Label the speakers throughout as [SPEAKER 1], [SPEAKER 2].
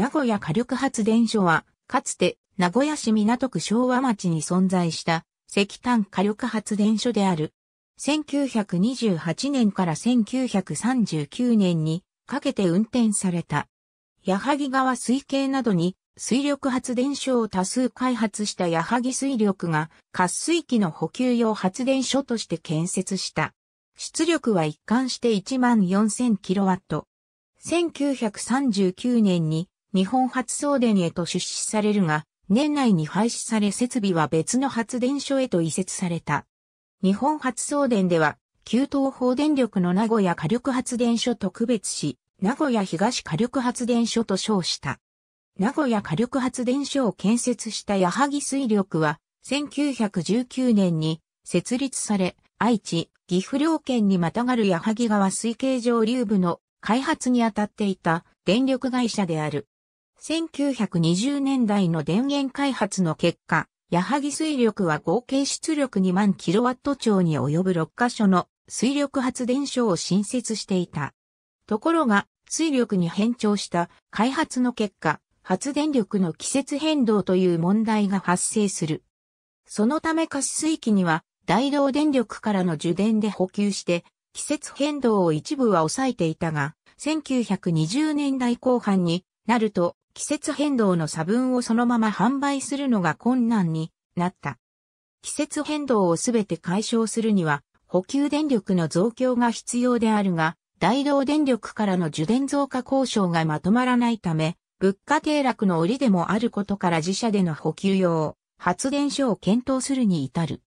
[SPEAKER 1] 名古屋火力発電所は、かつて名古屋市港区昭和町に存在した石炭火力発電所である。1928年から1939年にかけて運転された。矢作川水系などに水力発電所を多数開発した矢作水力が活水器の補給用発電所として建設した。出力は一貫して 14,000kW。1939年に日本発送電へと出資されるが、年内に廃止され設備は別の発電所へと移設された。日本発送電では、旧東方電力の名古屋火力発電所と区別し、名古屋東火力発電所と称した。名古屋火力発電所を建設した矢作水力は、1919年に設立され、愛知、岐阜両県にまたがる矢作川水系上流部の開発にあたっていた電力会社である。1920年代の電源開発の結果、矢作水力は合計出力2万キロワット超に及ぶ6カ所の水力発電所を新設していた。ところが、水力に変調した開発の結果、発電力の季節変動という問題が発生する。そのため加水器には、大道電力からの受電で補給して、季節変動を一部は抑えていたが、1920年代後半になると、季節変動の差分をそのまま販売するのが困難になった。季節変動をすべて解消するには、補給電力の増強が必要であるが、大道電力からの受電増加交渉がまとまらないため、物価低落の折でもあることから自社での補給用、発電所を検討するに至る。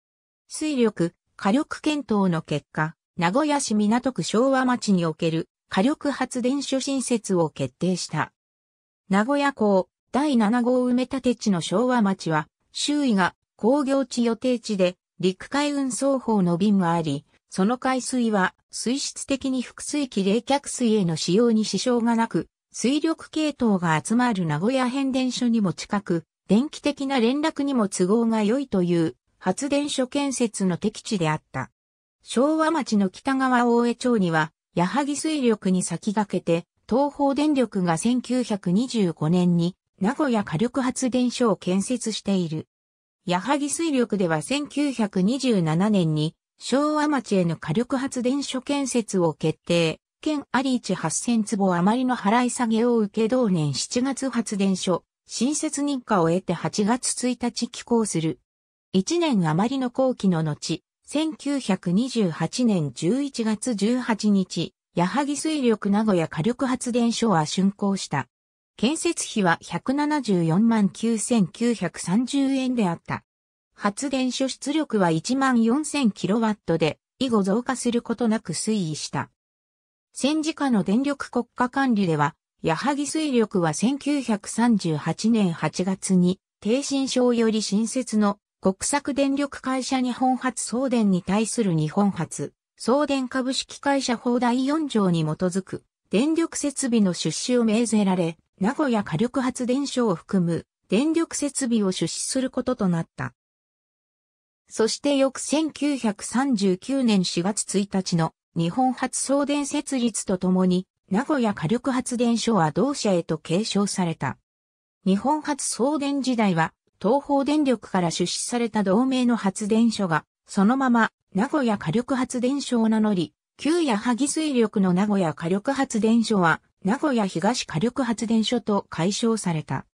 [SPEAKER 1] 水力、火力検討の結果、名古屋市港区昭和町における火力発電所新設を決定した。名古屋港第7号埋め立て地の昭和町は、周囲が工業地予定地で陸海運送法の便があり、その海水は水質的に複水器冷却水への使用に支障がなく、水力系統が集まる名古屋変電所にも近く、電気的な連絡にも都合が良いという発電所建設の適地であった。昭和町の北側大江町には、矢作水力に先駆けて東方電力が1925年に名古屋火力発電所を建設している。矢作水力では1927年に昭和町への火力発電所建設を決定。県あり1 8000坪余りの払い下げを受け同年7月発電所、新設認可を得て8月1日寄港する。1年余りの後期の後、1928年11月18日、矢作水力名古屋火力発電所は竣工した。建設費は174万9930円であった。発電所出力は1万 4000kW で、以後増加することなく推移した。戦時下の電力国家管理では、矢作水力は1938年8月に、低新省より新設の国策電力会社日本発送電に対する日本発送電株式会社法第4条に基づく電力設備の出資を命ぜられ、名古屋火力発電所を含む電力設備を出資することとなった。そして翌1939年4月1日の日本発送電設立とともに、名古屋火力発電所は同社へと継承された。日本発送電時代は、東方電力から出資された同盟の発電所が、そのまま名古屋火力発電所を名乗り、旧矢萩水力の名古屋火力発電所は、名古屋東火力発電所と解消された。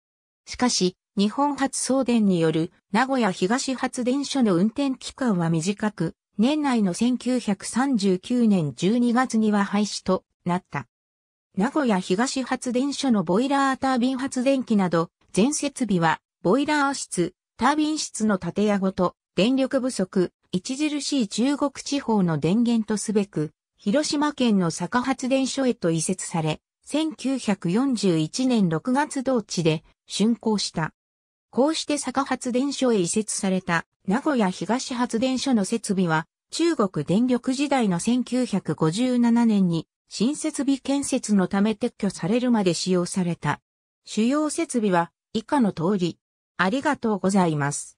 [SPEAKER 1] しかし、日本発送電による名古屋東発電所の運転期間は短く、年内の1939年12月には廃止となった。名古屋東発電所のボイラータービン発電機など、全設備は、ボイラー室、タービン室の建屋ごと、電力不足、著しい中国地方の電源とすべく、広島県の坂発電所へと移設され、1941年6月同地で竣工した。こうして坂発電所へ移設された名古屋東発電所の設備は中国電力時代の1957年に新設備建設のため撤去されるまで使用された。主要設備は以下の通り。ありがとうございます。